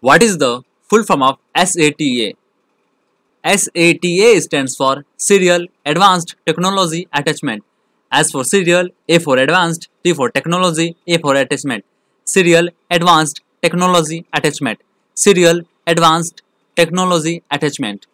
What is the full form of SATA? SATA stands for Serial Advanced Technology Attachment. As for Serial, A for Advanced, T for Technology, A for Attachment. Serial Advanced Technology Attachment. Serial Advanced Technology Attachment.